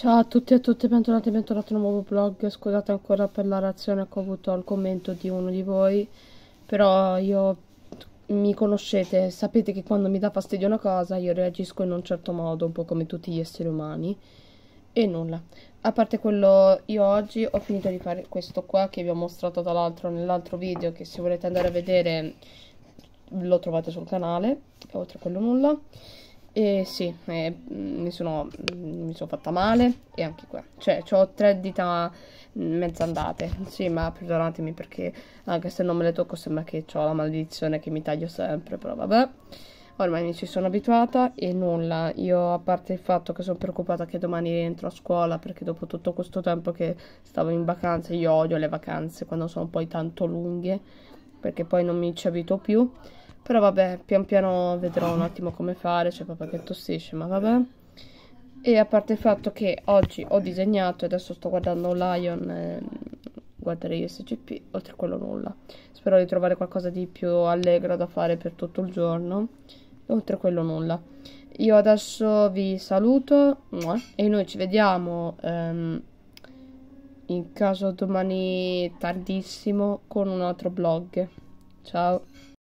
Ciao a tutti e a tutte, bentornati e bentornati a un nuovo vlog. Scusate ancora per la reazione che ho avuto al commento di uno di voi, però io mi conoscete, sapete che quando mi dà fastidio una cosa io reagisco in un certo modo, un po' come tutti gli esseri umani. E nulla. A parte quello, io oggi ho finito di fare questo qua che vi ho mostrato dall'altro nell'altro video che se volete andare a vedere lo trovate sul canale, oltre a quello nulla. E sì, e, mm, mi, sono, mm, mi, sono, fatta male e anche qua. Cioè, ho tre dita mm, mezzo andate. Sì, ma perdonatemi perché anche se non me le tocco sembra che ho la maledizione che mi taglio sempre, però vabbè. Ormai mi ci sono abituata e nulla. Io, a parte il fatto che sono preoccupata che domani rientro a scuola perché dopo tutto questo tempo che stavo in vacanza, io odio le vacanze quando sono poi tanto lunghe perché poi non mi ci abito più. Però vabbè, pian piano vedrò un attimo come fare, cioè papà che tossisce, ma vabbè. E a parte il fatto che oggi ho disegnato e adesso sto guardando Lion, eh, guarderei SCP, oltre a quello nulla. Spero di trovare qualcosa di più allegro da fare per tutto il giorno, oltre a quello nulla. Io adesso vi saluto e noi ci vediamo ehm, in caso domani tardissimo con un altro blog. Ciao!